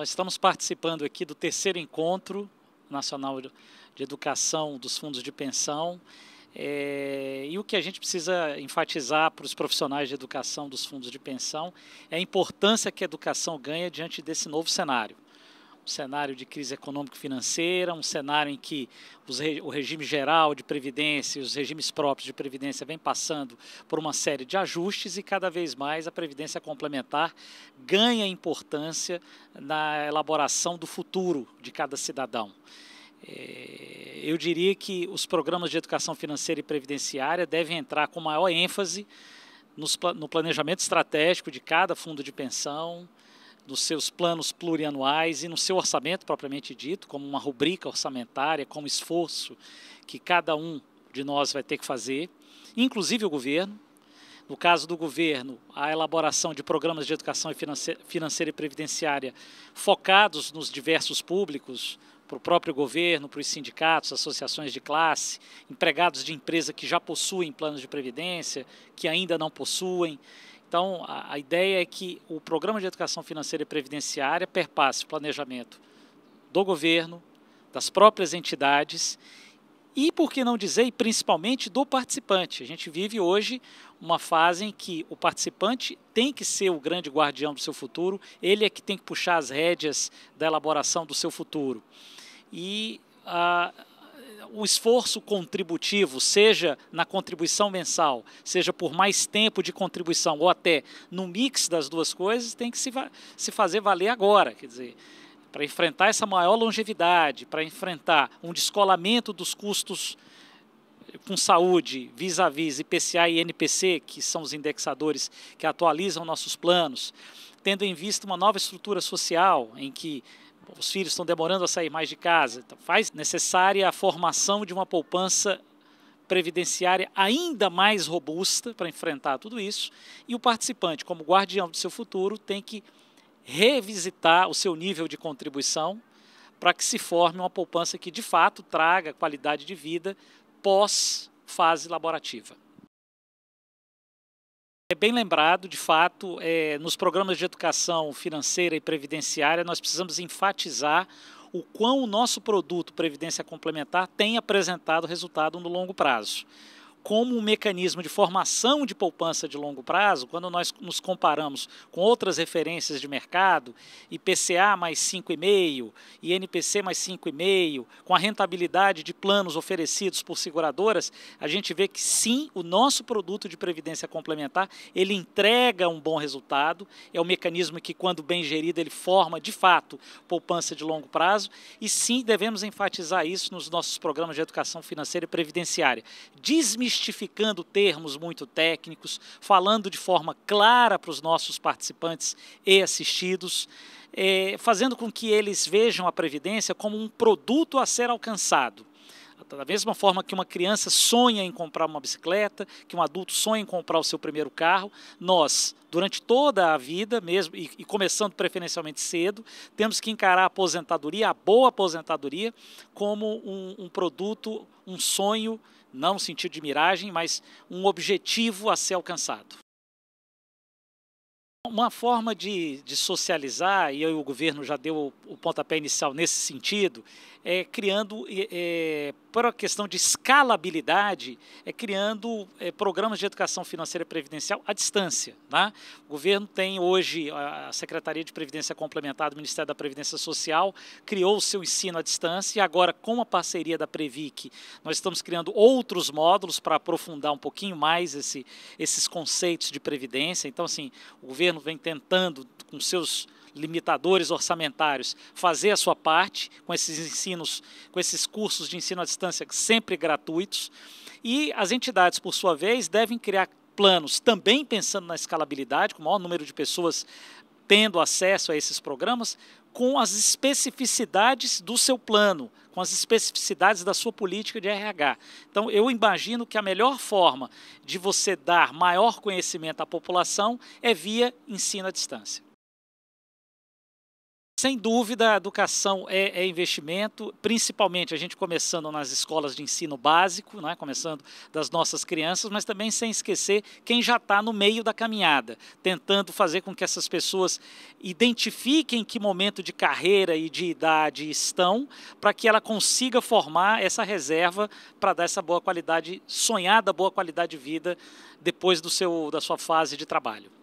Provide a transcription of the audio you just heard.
Nós estamos participando aqui do terceiro encontro nacional de educação dos fundos de pensão. É, e o que a gente precisa enfatizar para os profissionais de educação dos fundos de pensão é a importância que a educação ganha diante desse novo cenário um cenário de crise econômico-financeira, um cenário em que os, o regime geral de previdência e os regimes próprios de previdência vem passando por uma série de ajustes e cada vez mais a previdência complementar ganha importância na elaboração do futuro de cada cidadão. É, eu diria que os programas de educação financeira e previdenciária devem entrar com maior ênfase no planejamento estratégico de cada fundo de pensão, nos seus planos plurianuais e no seu orçamento propriamente dito, como uma rubrica orçamentária, como esforço que cada um de nós vai ter que fazer, inclusive o governo. No caso do governo, a elaboração de programas de educação financeira e previdenciária focados nos diversos públicos, para o próprio governo, para os sindicatos, associações de classe, empregados de empresa que já possuem planos de previdência, que ainda não possuem, então, a, a ideia é que o programa de educação financeira e previdenciária perpasse o planejamento do governo, das próprias entidades e, por que não dizer, e principalmente do participante. A gente vive hoje uma fase em que o participante tem que ser o grande guardião do seu futuro, ele é que tem que puxar as rédeas da elaboração do seu futuro. E ah, o esforço contributivo, seja na contribuição mensal, seja por mais tempo de contribuição ou até no mix das duas coisas, tem que se, se fazer valer agora. Quer dizer, para enfrentar essa maior longevidade, para enfrentar um descolamento dos custos eh, com saúde vis-à-vis -vis IPCA e NPC, que são os indexadores que atualizam nossos planos, tendo em vista uma nova estrutura social em que os filhos estão demorando a sair mais de casa. Então, faz necessária a formação de uma poupança previdenciária ainda mais robusta para enfrentar tudo isso. E o participante, como guardião do seu futuro, tem que revisitar o seu nível de contribuição para que se forme uma poupança que de fato traga qualidade de vida pós fase laborativa. É bem lembrado, de fato, é, nos programas de educação financeira e previdenciária, nós precisamos enfatizar o quão o nosso produto Previdência Complementar tem apresentado resultado no longo prazo como um mecanismo de formação de poupança de longo prazo, quando nós nos comparamos com outras referências de mercado, IPCA mais 5,5, INPC mais 5,5, com a rentabilidade de planos oferecidos por seguradoras, a gente vê que sim, o nosso produto de previdência complementar, ele entrega um bom resultado, é um mecanismo que quando bem gerido, ele forma de fato poupança de longo prazo, e sim, devemos enfatizar isso nos nossos programas de educação financeira e previdenciária. Desmistificar desmistificando termos muito técnicos, falando de forma clara para os nossos participantes e assistidos, é, fazendo com que eles vejam a Previdência como um produto a ser alcançado. Da mesma forma que uma criança sonha em comprar uma bicicleta, que um adulto sonha em comprar o seu primeiro carro, nós, durante toda a vida, mesmo e, e, começando preferencialmente cedo, temos que encarar a aposentadoria, a boa aposentadoria, como um, um produto, um sonho não no sentido de miragem, mas um objetivo a ser alcançado. Uma forma de, de socializar, e eu, o governo já deu o, o pontapé inicial nesse sentido, é, criando, é, para a questão de escalabilidade, é, criando é, programas de educação financeira previdencial à distância. Né? O governo tem hoje a Secretaria de Previdência Complementar do Ministério da Previdência Social, criou o seu ensino à distância e agora, com a parceria da Previc, nós estamos criando outros módulos para aprofundar um pouquinho mais esse, esses conceitos de previdência. Então, assim, o governo vem tentando, com seus limitadores orçamentários, fazer a sua parte com esses ensinos, com esses cursos de ensino à distância sempre gratuitos. E as entidades, por sua vez, devem criar planos também pensando na escalabilidade, com o maior número de pessoas tendo acesso a esses programas, com as especificidades do seu plano, com as especificidades da sua política de RH. Então, eu imagino que a melhor forma de você dar maior conhecimento à população é via ensino à distância. Sem dúvida, a educação é, é, investimento, principalmente a gente começando nas escolas de ensino básico, né, começando das nossas crianças, mas também sem esquecer quem já está no meio da caminhada, tentando fazer com que essas pessoas identifiquem que momento de carreira e de idade estão, para que ela consiga formar essa reserva para dar essa boa qualidade, sonhada boa qualidade de vida depois do seu, da sua fase de trabalho.